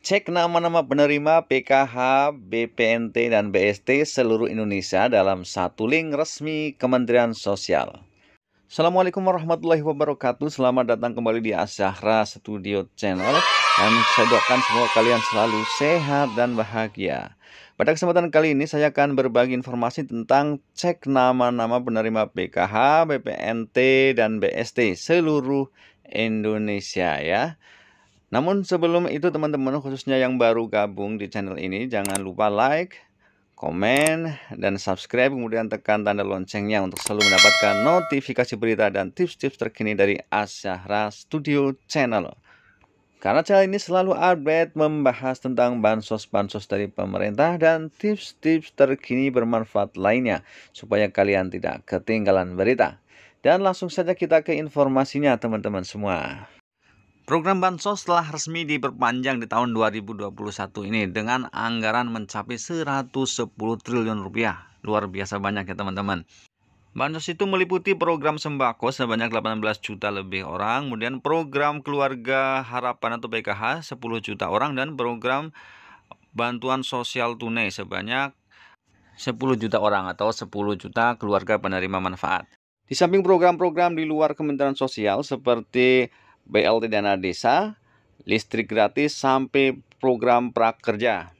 Cek nama-nama penerima PKH, BPNT, dan BST seluruh Indonesia dalam satu link resmi Kementerian Sosial. Assalamualaikum warahmatullahi wabarakatuh Selamat datang kembali di Azahra Studio Channel Dan saya doakan semua kalian selalu sehat dan bahagia Pada kesempatan kali ini saya akan berbagi informasi tentang Cek nama-nama penerima PKH, BPNT, dan BST seluruh Indonesia ya namun sebelum itu teman-teman khususnya yang baru gabung di channel ini jangan lupa like, komen, dan subscribe kemudian tekan tanda loncengnya untuk selalu mendapatkan notifikasi berita dan tips-tips terkini dari Asyahra Studio Channel. Karena channel ini selalu update membahas tentang bansos-bansos dari pemerintah dan tips-tips terkini bermanfaat lainnya supaya kalian tidak ketinggalan berita. Dan langsung saja kita ke informasinya teman-teman semua. Program Bansos telah resmi diperpanjang di tahun 2021 ini dengan anggaran mencapai 110 triliun rupiah. Luar biasa banyak ya teman-teman. Bansos itu meliputi program sembako sebanyak 18 juta lebih orang, kemudian program keluarga harapan atau PKH 10 juta orang dan program bantuan sosial tunai sebanyak 10 juta orang atau 10 juta keluarga penerima manfaat. Di samping program-program di luar Kementerian Sosial seperti BLT dana desa, listrik gratis sampai program prakerja.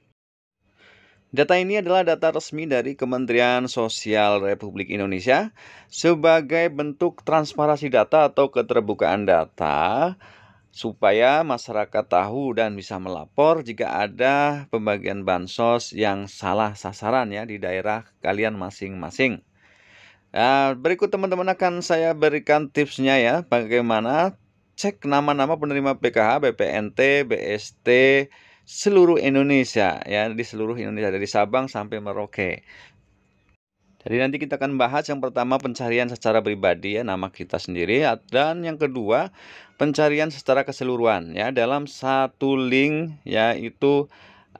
Data ini adalah data resmi dari Kementerian Sosial Republik Indonesia sebagai bentuk transparansi data atau keterbukaan data supaya masyarakat tahu dan bisa melapor jika ada pembagian bansos yang salah sasaran ya di daerah kalian masing-masing. Nah, berikut teman-teman akan saya berikan tipsnya ya bagaimana cek nama-nama penerima PKH, BPNT, BST seluruh Indonesia ya, di seluruh Indonesia dari Sabang sampai Merauke. Jadi nanti kita akan bahas yang pertama pencarian secara pribadi ya nama kita sendiri ya, dan yang kedua pencarian secara keseluruhan ya dalam satu link yaitu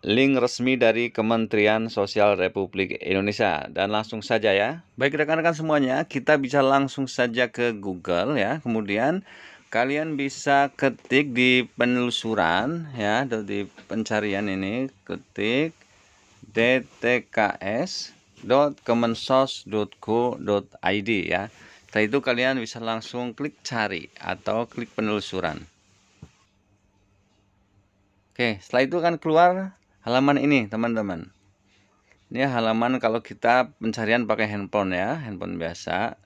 link resmi dari Kementerian Sosial Republik Indonesia dan langsung saja ya. Baik rekan-rekan semuanya, kita bisa langsung saja ke Google ya. Kemudian kalian bisa ketik di penelusuran ya atau di pencarian ini ketik dtks.kemensos.go.id ya setelah itu kalian bisa langsung klik cari atau klik penelusuran oke setelah itu akan keluar halaman ini teman-teman ini halaman kalau kita pencarian pakai handphone ya handphone biasa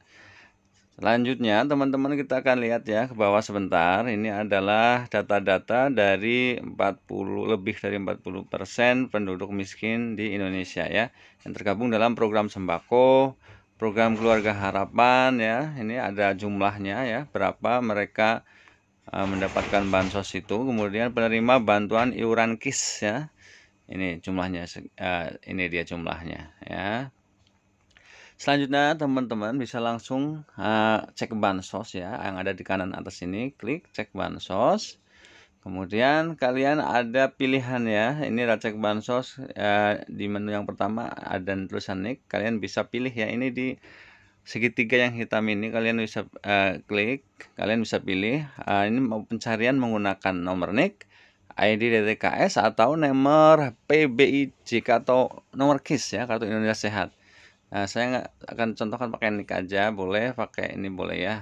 Selanjutnya teman-teman kita akan lihat ya ke bawah sebentar. Ini adalah data-data dari 40 lebih dari 40% penduduk miskin di Indonesia ya yang tergabung dalam program sembako, program keluarga harapan ya. Ini ada jumlahnya ya berapa mereka e, mendapatkan bansos itu. Kemudian penerima bantuan iuran KIS ya. Ini jumlahnya e, ini dia jumlahnya ya. Selanjutnya teman-teman bisa langsung uh, cek bansos ya yang ada di kanan atas ini klik cek bansos. Kemudian kalian ada pilihan ya. Ini ada cek bansos ya, di menu yang pertama ada tulisan nik. Kalian bisa pilih ya ini di segitiga yang hitam ini kalian bisa uh, klik. Kalian bisa pilih uh, ini pencarian menggunakan nomor nik. ID DTKS atau nomor PBI jika atau nomor KIS ya kartu Indonesia Sehat. Nah, saya akan contohkan pakai nick aja, boleh pakai ini boleh ya.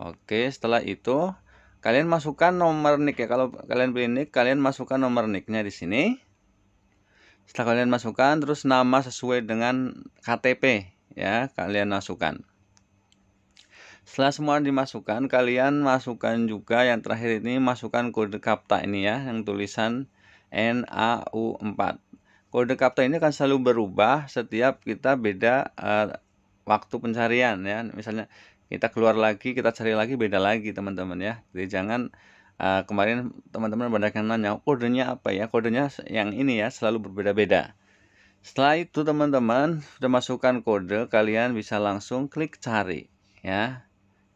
Oke, setelah itu kalian masukkan nomor nick ya. Kalau kalian beli nick, kalian masukkan nomor nicknya di sini. Setelah kalian masukkan, terus nama sesuai dengan KTP ya, kalian masukkan. Setelah semua dimasukkan, kalian masukkan juga yang terakhir ini masukkan kode kapta ini ya, yang tulisan NAU4 kode kapta ini akan selalu berubah setiap kita beda uh, waktu pencarian ya misalnya kita keluar lagi kita cari lagi beda lagi teman-teman ya jadi jangan uh, kemarin teman-teman banyak yang nanya oh, kodenya apa ya kodenya yang ini ya selalu berbeda-beda setelah itu teman-teman sudah masukkan kode kalian bisa langsung klik cari ya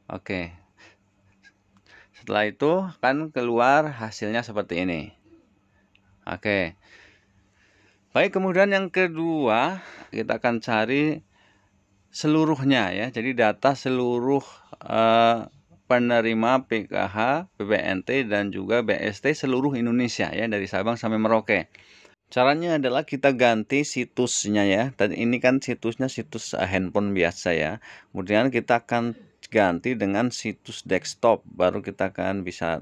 oke setelah itu akan keluar hasilnya seperti ini oke Baik, kemudian yang kedua, kita akan cari seluruhnya ya. Jadi data seluruh eh, penerima PKH, BPNT dan juga BST seluruh Indonesia ya dari Sabang sampai Merauke. Caranya adalah kita ganti situsnya ya. dan ini kan situsnya situs eh, handphone biasa ya. Kemudian kita akan ganti dengan situs desktop. Baru kita akan bisa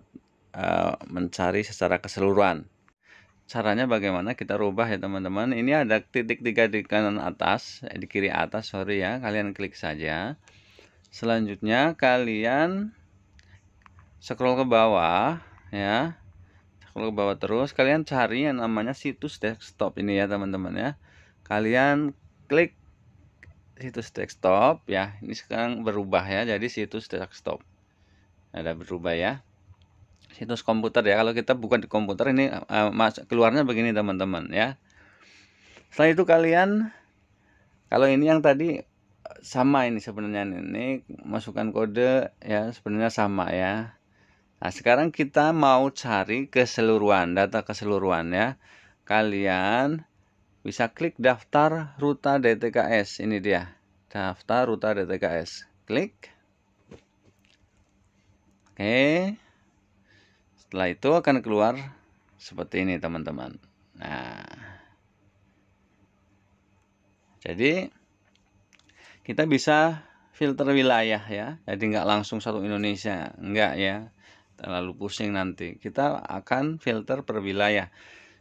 uh, mencari secara keseluruhan caranya bagaimana kita rubah ya teman-teman ini ada titik tiga di kanan atas eh, di kiri atas sorry ya kalian klik saja selanjutnya kalian scroll ke bawah ya scroll ke bawah terus kalian cari yang namanya situs desktop ini ya teman-teman ya kalian klik situs desktop ya ini sekarang berubah ya jadi situs desktop ada berubah ya situs komputer ya kalau kita bukan di komputer ini uh, keluarnya begini teman-teman ya setelah itu kalian kalau ini yang tadi sama ini sebenarnya ini masukkan kode ya sebenarnya sama ya nah sekarang kita mau cari keseluruhan data keseluruhan ya kalian bisa klik daftar rute DTKS ini dia daftar rute DTKS klik oke okay setelah itu akan keluar seperti ini teman-teman. Nah. Jadi kita bisa filter wilayah ya. Jadi nggak langsung satu Indonesia, nggak ya. Terlalu pusing nanti. Kita akan filter per wilayah.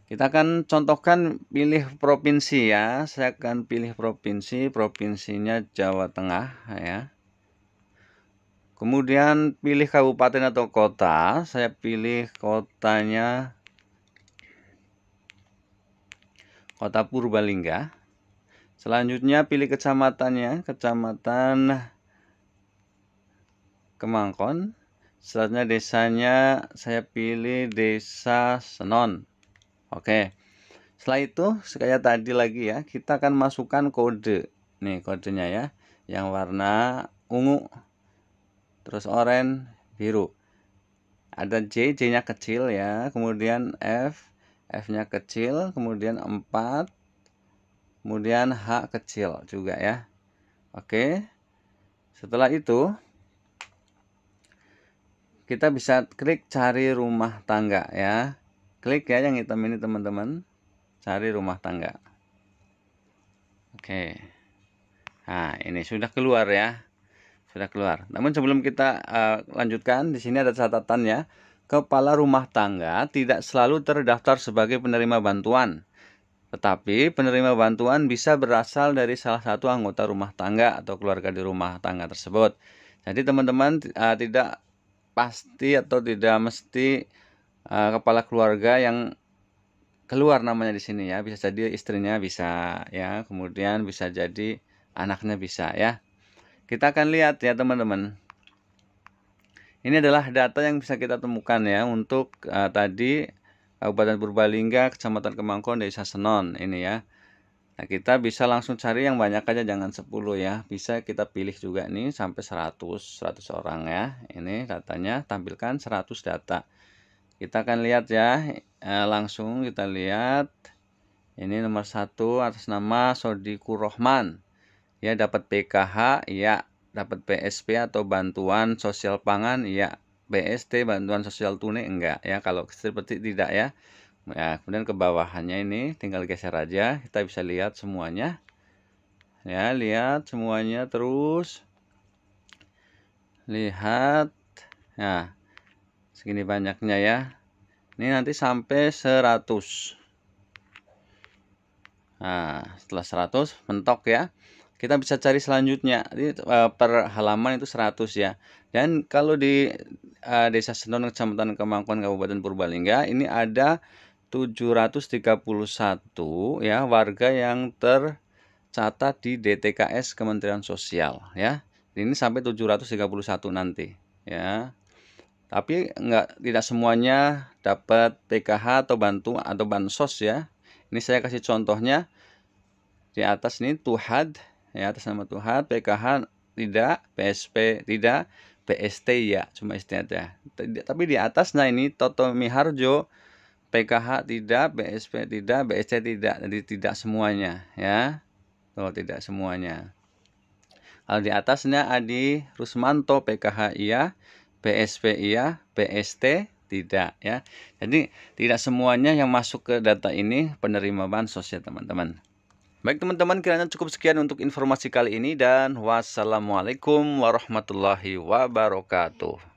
Kita akan contohkan pilih provinsi ya. Saya akan pilih provinsi, provinsinya Jawa Tengah ya. Kemudian pilih kabupaten atau kota. Saya pilih kotanya Kota Purbalingga. Selanjutnya pilih kecamatannya, Kecamatan Kemangkon. Selanjutnya desanya saya pilih Desa Senon. Oke. Setelah itu, sekaya tadi lagi ya, kita akan masukkan kode. Nih kodenya ya, yang warna ungu terus orange biru ada J J nya kecil ya kemudian F F nya kecil kemudian 4 kemudian H kecil juga ya Oke setelah itu kita bisa klik cari rumah tangga ya klik ya yang hitam ini teman-teman cari rumah tangga oke nah ini sudah keluar ya sudah keluar. Namun sebelum kita uh, lanjutkan, di sini ada catatannya. Kepala rumah tangga tidak selalu terdaftar sebagai penerima bantuan. Tetapi penerima bantuan bisa berasal dari salah satu anggota rumah tangga atau keluarga di rumah tangga tersebut. Jadi teman-teman uh, tidak pasti atau tidak mesti uh, kepala keluarga yang keluar namanya di sini ya. Bisa jadi istrinya bisa ya, kemudian bisa jadi anaknya bisa ya. Kita akan lihat ya teman-teman. Ini adalah data yang bisa kita temukan ya untuk uh, tadi Kabupaten Purbalingga, Kecamatan Kemangkon, Desa Senon ini ya. Nah, kita bisa langsung cari yang banyak aja jangan 10 ya. Bisa kita pilih juga nih sampai 100, 100 orang ya. Ini datanya tampilkan 100 data. Kita akan lihat ya. Eh, langsung kita lihat. Ini nomor satu atas nama Sodiku Rohman ya dapat PKH ya dapat PSP atau bantuan sosial pangan ya BST bantuan sosial tunai enggak ya kalau seperti tidak ya ya kemudian ke bawahannya ini tinggal geser aja, kita bisa lihat semuanya. Ya, lihat semuanya terus. Lihat. ya segini banyaknya ya. Ini nanti sampai 100. Nah, setelah 100 mentok ya kita bisa cari selanjutnya jadi eh, per halaman itu 100 ya dan kalau di uh, desa Senon kecamatan Kemangkon Kabupaten Purbalingga ini ada 731 ya warga yang tercatat di DTKS Kementerian Sosial ya ini sampai 731 nanti ya tapi enggak tidak semuanya dapat PKH atau bantu atau bansos ya ini saya kasih contohnya di atas ini Tuhad ya atas nama Tuhan PKH tidak PSP tidak PST ya cuma ST aja tapi di atas nah ini Toto Miharjo PKH tidak PSP tidak BST tidak jadi tidak semuanya ya kalau tidak semuanya kalau di atasnya Adi Rusmanto PKH iya PSP iya PST tidak ya. Jadi tidak semuanya yang masuk ke data ini penerima bansos ya teman-teman. Baik teman-teman, kiranya cukup sekian untuk informasi kali ini dan wassalamualaikum warahmatullahi wabarakatuh.